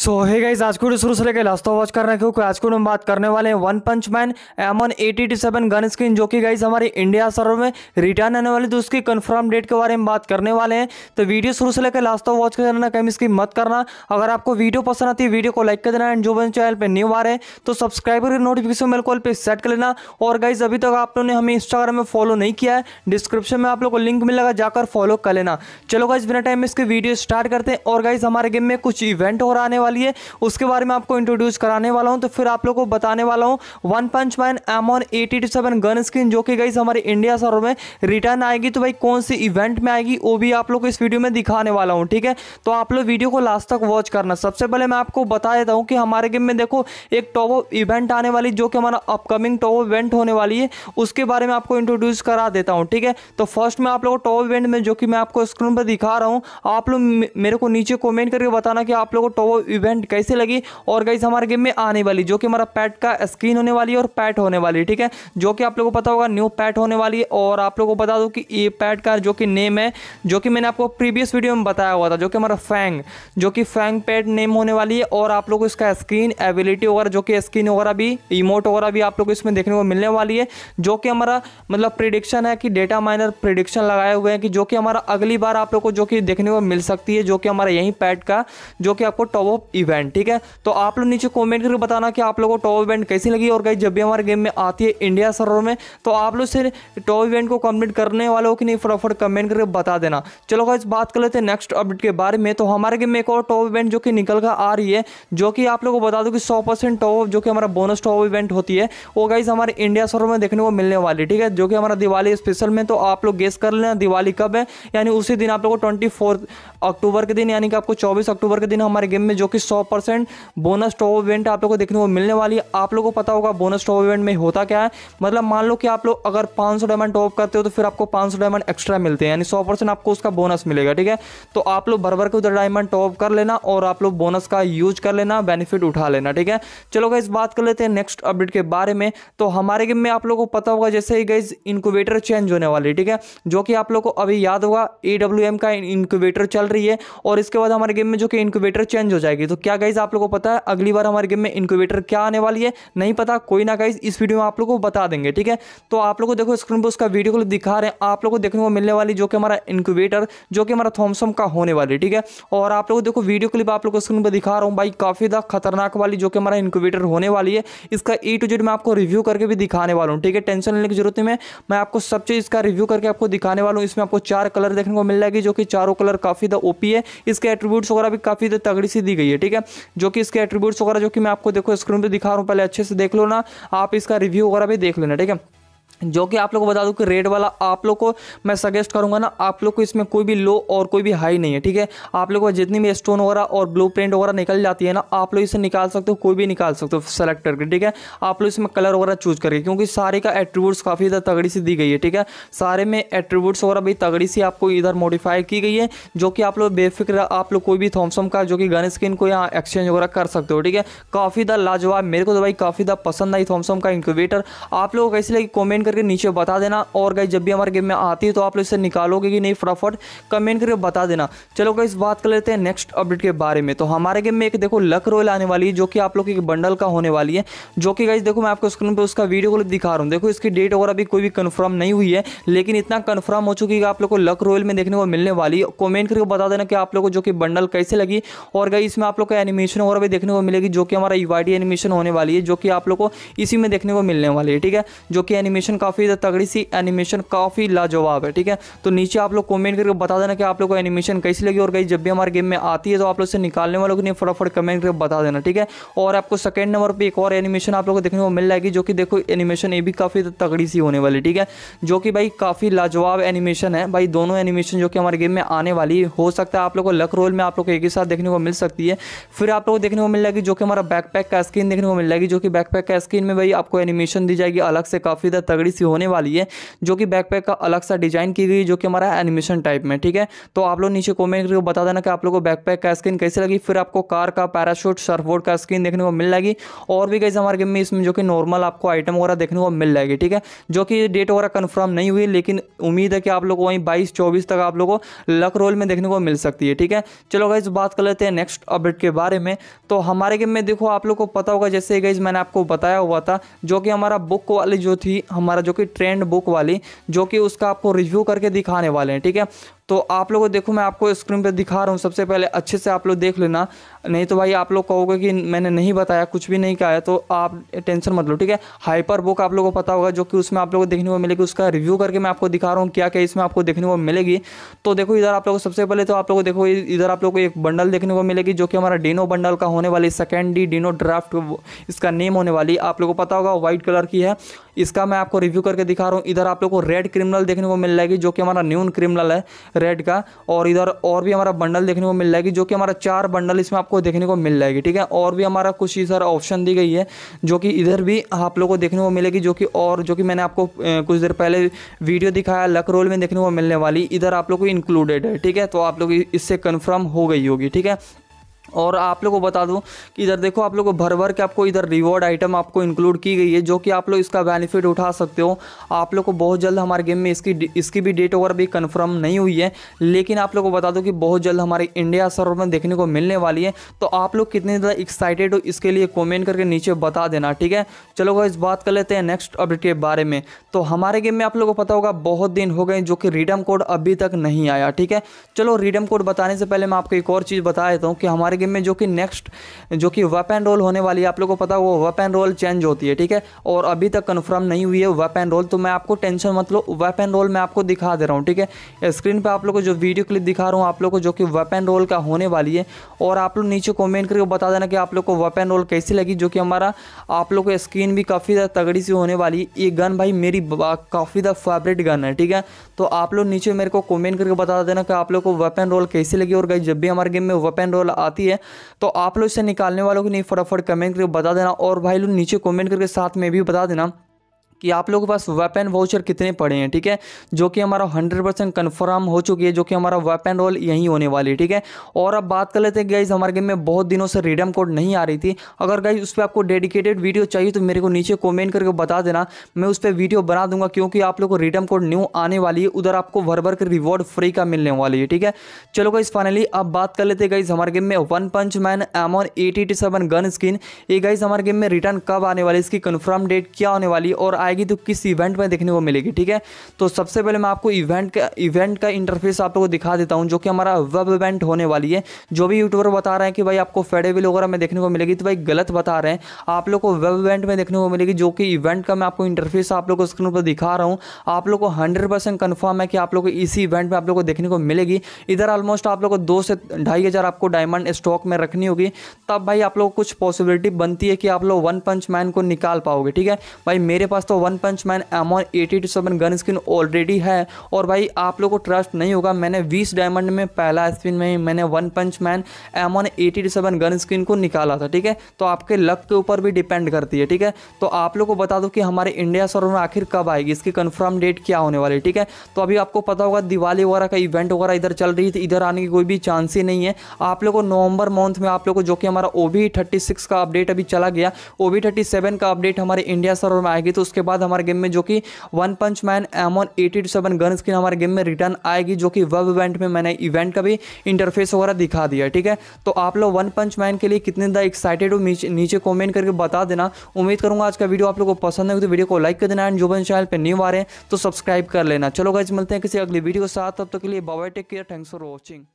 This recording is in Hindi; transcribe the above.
सो हे गाइज आज को शुरू से लेकर लास्ट वॉच कर रहे क्योंकि आज को हम बात करने वाले हैं one punch man M one eighty seven gun skin जो कि गाइज हमारे इंडिया सर्वर में रिटर्न आने वाली तो उसकी कंफर्म डेट के बारे में बात करने वाले हैं तो वीडियो शुरू से लेकर लास्ट ऑफ वॉच करना कहीं इसकी मत करना अगर आपको वीडियो पसंद आती है वीडियो को लाइक कर देना एंड जो बन चैनल पर न्यू आ रहे हैं तो सब्सक्राइब करके नोटिफिकेशन मेरे कॉल पर सेट कर लेना और गाइज अभी तक आप लोगों ने हमें इंस्टाग्राम में फॉलो नहीं किया है डिस्क्रिप्शन में आप लोग को लिंक मिलेगा जाकर फॉलो कर लेना चलो गाइज बिना टाइम में वीडियो स्टार्ट करते हैं और गाइज हमारे गेम में कुछ इवेंट हो रहा है वाली है उसके बारे में आपको इंट्रोड्यूस कराने वाला हूँ तो फिर आप लोग को बताने वाला हूँ one punch man M one eighty gun skin जो कि गई हमारे इंडिया सर्वर में रिटर्न आएगी तो भाई कौन सी इवेंट में आएगी वो भी आप लोग को इस वीडियो में दिखाने वाला हूँ ठीक है तो आप लोग वीडियो को लास्ट तक वॉच करना सबसे पहले मैं आपको बता देता हूँ कि हमारे गेम में देखो एक टॉप ऑफ इवेंट आने वाली जो कि हमारा अपकमिंग टॉप ऑफ इवेंट होने वाली है उसके बारे में आपको इंट्रोड्यूस करा देता हूँ ठीक है तो फर्स्ट में आप लोग टॉप ऑफ इवेंट में जो कि मैं आपको स्क्रीन पर दिखा रहा हूँ आप लोग मेरे को नीचे कॉमेंट करके बताना कि आप लोगों को टॉप इवेंट कैसे लगी और गाइज हमारे गेम में आने वाली जो कि हमारा पैट का स्क्रीन होने वाली है और पैट होने वाली है ठीक है जो कि आप लोगों को पता होगा न्यू पैट होने वाली है और आप लोगों को बता दूँ कि ये पैट का जो कि नेम है जो कि मैंने आपको प्रीवियस वीडियो में बताया हुआ था जो कि हमारा फैंग जो कि फैंग पैट नेम होने वाली है और आप लोग इसका स्क्रीन एबिलिटी वगैरह जो कि स्क्रीन वगैरह भी इमोट वगैरह भी आप लोग इसमें देखने को मिलने वाली है जो कि हमारा मतलब प्रिडिक्शन है कि डेटा माइनर प्रिडिक्शन लगाए हुए हैं कि जो कि हमारा अगली बार आप लोग को जो कि देखने को मिल सकती है जो कि हमारा यहीं पैट का जो कि आपको टॉप ऑफ इवेंट ठीक है तो आप लोग नीचे कॉमेंट करके बताना कि आप लोगों को टॉप इवेंट कैसी लगी और कहीं जब भी हमारे गेम में आती है इंडिया सर्वर में तो आप लोग सिर्फ टॉप इवेंट को कम्प्लीट करने वाले हो कि नहीं फटाफट कमेंट करके बता देना चलो गाइज बात कर लेते हैं नेक्स्ट अपडेट के बारे में तो हमारे गेम में एक और टॉप इवेंट जो कि निकल कर आ रही है जो कि आप लोगों को बता दो कि सौ परसेंट टॉप जो कि हमारा बोनस टॉप इवेंट होती है वो गाइज हमारे इंडिया सर्वर में देखने को मिलने वाली ठीक है जो कि हमारा दिवाली स्पेशल में तो आप लोग गेस कर लेना दिवाली कब है यानी उसी दिन आप लोगों को ट्वेंटी अक्टूबर के दिन यानी कि आपको चौबीस अक्टूबर के दिन हमारे गेम में जो कि 100 परसेंट बोनस टॉप इवेंट आप लोग को देखने को मिलने वाली है आप लोगों को पता होगा बोनस टॉप इवेंट में होता क्या है मतलब मान लो कि आप लोग अगर 500 डायमंड टॉप करते हो तो फिर आपको 500 डायमंड एक्स्ट्रा मिलते हैं यानी 100 परसेंट आपको उसका बोनस मिलेगा ठीक है तो आप लोग भर भर के उधर डायमंड टॉप कर लेना और आप लोग बोनस का यूज कर लेना बेनिफिट उठा लेना ठीक है चलो गई बात कर लेते हैं नेक्स्ट अपडेट के बारे में तो हमारे गेम में आप लोग को पता होगा जैसे ही गई इनक्यूबेटर चेंज होने वाली ठीक है जो कि आप लोग को अभी याद होगा ए का इनक्यूबेटर चल रही है और इसके बाद हमारे गेम में जो कि इनक्यूबेटर चेंज हो जाएगी जाएगी तो क्या गाइज आप लोगों को पता है अगली बार हमारे गेम में इंक्यूबेटर क्या आने वाली है नहीं पता कोई ना गाइज इस वीडियो में आप लोग को बता देंगे ठीक है तो आप लोग को देखो स्क्रीन पर उसका वीडियो को दिखा रहे हैं आप लोग को देखने को मिलने वाली जो कि हमारा इंक्यूबेटर जो कि हमारा थॉमसम का होने वाली ठीक है और आप लोग देखो वीडियो क्लिप आप लोग स्क्रीन पर दिखा रहा हूँ भाई काफ़ी ज़्यादा खतरनाक वाली जो कि हमारा इंक्यूबेटर होने वाली है इसका ए टू जेड मैं आपको रिव्यू करके भी दिखाने वाला हूँ ठीक है टेंशन लेने की जरूरत नहीं मैं मैं आपको सब चीज़ इसका रिव्यू करके आपको दिखाने वाला हूँ इसमें आपको चार कलर देखने को मिल जाएगी जो कि चारों कलर काफ़ी ओपी है इसके एट्रीब्यूट्स वगैरह भी काफ़ी तगड़ी सी दी गई है लिए ठीक है जो कि इसके एट्रीब्यूट्स वगैरह जो कि मैं आपको देखो स्क्रीन पर दिखा रहा हूँ पहले अच्छे से देख लो ना आप इसका रिव्यू वगैरह भी देख लेना ठीक है जो कि आप लोग को बता दूं कि रेड वाला आप लोग को मैं सजेस्ट करूंगा ना आप लोग को इसमें कोई भी लो और कोई भी हाई नहीं है ठीक है आप लोगों को जितनी भी स्टोन वगैरह और ब्लू प्रिंट वगैरह निकल जाती है ना आप लोग इसे निकाल सकते हो कोई भी निकाल सकते हो सेलेक्ट करके ठीक है आप लोग इसमें कलर वगैरह चूज करके क्योंकि सारे का एट्रीब्यूट्स काफ़ी ज़्यादा तगड़ी सी दी गई है ठीक है सारे में एट्रीब्यूट्स वगैरह भी तगड़ी सी आपको इधर मॉडिफाई की गई है जो कि आप लोग बेफिक्र आप लोग कोई भी थॉम्सम का जो कि गन स्किन को यहाँ एक्सचेंज वगैरह कर सकते हो ठीक है काफ़ी ज़्यादा लाजवाब मेरे को तो भाई काफ़ी ज़्यादा पसंद आई थॉम्सम का इंक्यूबेटर आप लोग कैसे लगे कॉमेंट कमेंट करके नीचे बता देना और गाइज जब भी हमारे गेम में आती है तो आप लोग इसे निकालोगे कि नहीं फटाफट कमेंट करके बता देना चलो गाइज बात कर लेते हैं नेक्स्ट अपडेट के बारे में तो हमारे गेम में एक देखो लक रोल आने वाली है जो कि आप लोग एक बंडल का होने वाली है जो कि गाइज देखो मैं आपको स्क्रीन पर उसका वीडियो क्लिप दिखा रहा हूँ देखो इसकी डेट और अभी कोई भी कन्फर्म नहीं हुई है लेकिन इतना कन्फर्म हो चुकी है आप लोग को लक रोयल में देखने को मिलने वाली है कमेंट करके बता देना कि आप लोग को जो कि बंडल कैसे लगी और गई इसमें आप लोग का एनिमेशन और भी देखने को मिलेगी जो कि हमारा यू e एनिमेशन होने वाली है जो कि आप लोग को इसी में देखने को मिलने वाली है ठीक है जो कि एनिमेशन एनिमेशन काफ़ी ज़्यादा तगड़ी सी एनिमेशन काफ़ी लाजवाब है ठीक है तो नीचे आप लोग कमेंट करके बता देना कि आप लोग को एनिमेशन कैसी लगी और कहीं जब भी हमारे गेम में आती है तो आप लोग से निकालने वालों के लिए फटाफट कमेंट करके बता देना ठीक है और आपको सेकेंड नंबर पर एक और एनिमेशन आप लोग को देखने को मिल जाएगी जो कि देखो एनिमेशन ये भी काफ़ी तगड़ी सी होने वाली ठीक है जो कि भाई काफ़ी लाजवाब एनिमेशन है भाई दोनों एनिमेशन जो कि हमारे गेम में आने वाली हो सकता है आप लोग को लक रोल में आप लोग को एक ही साथ देखने को मिल सकती है फिर आप लोग देखने को मिल जाएगी जो कि हमारा बैकपैक का स्क्रीन देखने को मिल जाएगी जो कि बैकपैक का स्क्रीन में भाई आपको एनिमेशन दी जाएगी अलग से काफ़ी ज़्यादा तगड़ी सी होने वाली है जो कि बैकपैक का अलग सा डिजाइन की गई जो कि हमारा एनिमेशन टाइप में ठीक है तो आप लोग नीचे कॉमेंट करके बता देना कि आप लोग को बैकपैक का स्क्रीन कैसे लगी फिर आपको कार का पैराशूट सर्फबोर्ड का स्क्रीन देखने को मिल जाएगी और भी कैसे हमारे गेम में इसमें जो कि नॉर्मल आपको आइटम वगैरह देखने को मिल जाएगी ठीक है जो कि डेट वगैरह कन्फर्म नहीं हुई लेकिन उम्मीद है कि आप लोग वहीं बाईस चौबीस तक आप लोग को लक रोल में देखने को मिल सकती है ठीक है चलो गाइज बात कर लेते हैं नेक्स्ट अपडेट के बारे में तो हमारे गेम में देखो आप लोग को पता होगा जैसे गाइज मैंने आपको बताया हुआ था जो कि हमारा बुक वाली जो थी हमारा जो कि ट्रेंड बुक वाली जो कि उसका आपको रिव्यू करके दिखाने वाले हैं ठीक है तो आप लोगों को देखो मैं आपको स्क्रीन पर दिखा रहा हूँ सबसे पहले अच्छे से आप लोग देख लेना नहीं तो भाई आप लोग कहोगे कि मैंने नहीं बताया कुछ भी नहीं कहा है तो आप टेंशन मत लो ठीक है हाइपर बुक आप लोगों को पता होगा जो कि उसमें आप लोगों को देखने को मिलेगी उसका रिव्यू करके मैं आपको दिखा रहा हूँ क्या क्या इसमें आपको देखने को मिलेगी तो देखो इधर आप लोगों को सबसे पहले तो आप लोगों को देखो इधर आप लोग को एक बंडल देखने को मिलेगी जो कि हमारा डिनो बंडल का होने वाली सेकेंड डी डिनो ड्राफ्ट इसका नेम होने वाली आप लोगों को पता होगा व्हाइट कलर की है इसका मैं आपको रिव्यू करके दिखा रहा हूँ इधर आप लोग को रेड क्रिमिनल देखने को मिल जाएगी जो कि हमारा न्यून क्रिमिनल है रेड का और इधर और भी हमारा बंडल देखने को मिल जाएगी जो कि हमारा चार बंडल इसमें आपको देखने को मिल जाएगी ठीक है और भी हमारा कुछ इधर ऑप्शन दी गई है जो कि इधर भी आप लोग को देखने को मिलेगी जो कि और जो कि मैंने आपको कुछ देर पहले वीडियो दिखाया लक रोल में देखने को मिलने वाली इधर आप लोग को इंक्लूडेड है ठीक है तो आप लोग इससे कन्फर्म हो गई होगी ठीक है और आप लोग को बता दूं कि इधर देखो आप लोग को भर भर के आपको इधर रिवॉर्ड आइटम आपको इंक्लूड की गई है जो कि आप लोग इसका बेनिफिट उठा सकते हो आप लोग को बहुत जल्द हमारे गेम में इसकी इसकी भी डेट वगैरह भी कन्फर्म नहीं हुई है लेकिन आप लोग को बता दूँ कि बहुत जल्द हमारे इंडिया सर्वर में देखने को मिलने वाली है तो आप लोग कितने ज़्यादा एक्साइटेड हो इसके लिए कॉमेंट करके नीचे बता देना ठीक है चलो इस बात कर लेते हैं नेक्स्ट अपडेट के बारे में तो हमारे गेम में आप लोग को पता होगा बहुत दिन हो गए जो कि रिडम कोड अभी तक नहीं आया ठीक है चलो रिडम कोड बताने से पहले मैं आपको एक और चीज़ बता देता हूँ कि हमारे गेम में जो कि नेक्स्ट जो कि वेप एंड रोल होने वाली है आप लोग को पता वो वेप एंड रोल चेंज होती है ठीक है और अभी तक कन्फर्म नहीं हुई है वेप एंड रोल तो मैं आपको टेंशन मत लो वेप एंड रोल मैं आपको दिखा दे रहा हूँ ठीक है स्क्रीन पर आप लोग को जो वीडियो क्लिप दिखा रहा हूँ आप लोग को जो कि वेप एंड रोल का होने वाली है और आप लोग नीचे कॉमेंट करके बता देना कि आप लोग को वेप एंड रोल कैसी लगी जो कि हमारा आप लोग को स्क्रीन भी काफ़ी ज़्यादा तगड़ी सी होने वाली है ये गन भाई मेरी काफ़ी ज़्यादा फेवरेट गन है ठीक है तो आप लोग नीचे मेरे को कमेंट करके बता देना कि आप लोग को वेपन रोल कैसी लगी और गई जब भी हमारे गेम में वेपन रोल आती है है तो आप लोग इसे निकालने वालों को नहीं फटाफट कमेंट करके बता देना और भाई लोग नीचे कमेंट करके साथ में भी बता देना कि आप लोगों के पास वेपन वाउचर कितने पड़े हैं ठीक है जो कि हमारा हंड्रेड परसेंट कन्फर्म हो चुकी है जो कि हमारा वेपन रोल यहीं होने वाली है ठीक है और अब बात कर लेते हैं गाइज हमारे गेम में बहुत दिनों से रिडम कोड नहीं आ रही थी अगर गाइज उस पर आपको डेडिकेटेड वीडियो चाहिए तो मेरे को नीचे कॉमेंट करके बता देना मैं उस पर वीडियो बना दूंगा क्योंकि आप लोग को रिडम कोड न्यू आने वाली है उधर आपको भर भर के रिवॉर्ड फ्री का मिलने वाली है ठीक है चलो गाइज फाइनली अब बात कर लेते हैं गाइज हमारे गेम में one punch man M one eighty seven gun skin ये गाइज हमारे गेम में रिटर्न कब आने वाली इसकी कन्फर्म डेट क्या होने वाली और आए आएगी तो किस इवेंट में देखने को मिलेगी ठीक है तो सबसे पहले मैं आपको इवेंट का इवेंट का इंटरफेस आप लोगों को दिखा देता हूँ जो कि हमारा वेब इवेंट होने वाली है जो भी यूट्यूबर बता रहे हैं कि भाई आपको फेडेविल वगैरह में देखने को मिलेगी तो भाई गलत बता रहे हैं आप लोग को वेब इवेंट में देखने को मिलेगी जो कि इवेंट का मैं आपको इंटरफेस आप लोग को स्क्रीन पर दिखा रहा हूँ आप लोग को हंड्रेड परसेंट है कि आप लोग को इसी इवेंट में आप लोग को देखने को मिलेगी इधर ऑलमोस्ट आप लोग को दो से ढाई आपको डायमंड स्टॉक में रखनी होगी तब भाई आप लोग कुछ पॉसिबिलिटी बनती है कि आप लोग वन पंच मैन को निकाल पाओगे ठीक है भाई मेरे पास तो one punch man M one eighty two seven gun skin already है और भाई आप लोगों को ट्रस्ट नहीं होगा मैंने बीस डायमंड में पहला स्पिन में ही मैंने one punch man M one eighty two seven gun skin को निकाला था ठीक है तो आपके लक के ऊपर भी डिपेंड करती है ठीक है तो आप लोग को बता दो कि हमारे इंडिया सर में आखिर कब आएगी इसकी कन्फर्म डेट क्या होने वाली है ठीक है तो अभी आपको पता होगा दिवाली वगैरह का इवेंट वगैरह इधर चल रही थी इधर आने की कोई भी चांस ही नहीं है आप लोग को नवंबर मंथ में आप लोग को जो कि हमारा ओ बी का अपडेट अभी चला गया ओ बी का अपडेट हमारे इंडिया सर्वर में आएगी तो उसके बाद बाद हमारे गेम में जो कि one punch man M one eighty seven gun skin हमारे गेम में रिटर्न आएगी जो कि वेब इवेंट में मैंने इवेंट का भी इंटरफेस वगैरह दिखा दिया ठीक है तो आप लोग वन पंच मैन के लिए कितने ज़्यादा एक्साइटेड हो नीचे कॉमेंट करके बता देना उम्मीद करूंगा आज का वीडियो आप लोग को पसंद है तो वीडियो को लाइक कर देना एंड जो बन चैनल पर न्यू आ रहे हैं तो सब्सक्राइब कर लेना चलो गाइज मिलते हैं किसी अगली वीडियो के साथ तब तक के लिए बाबा take care thanks for watching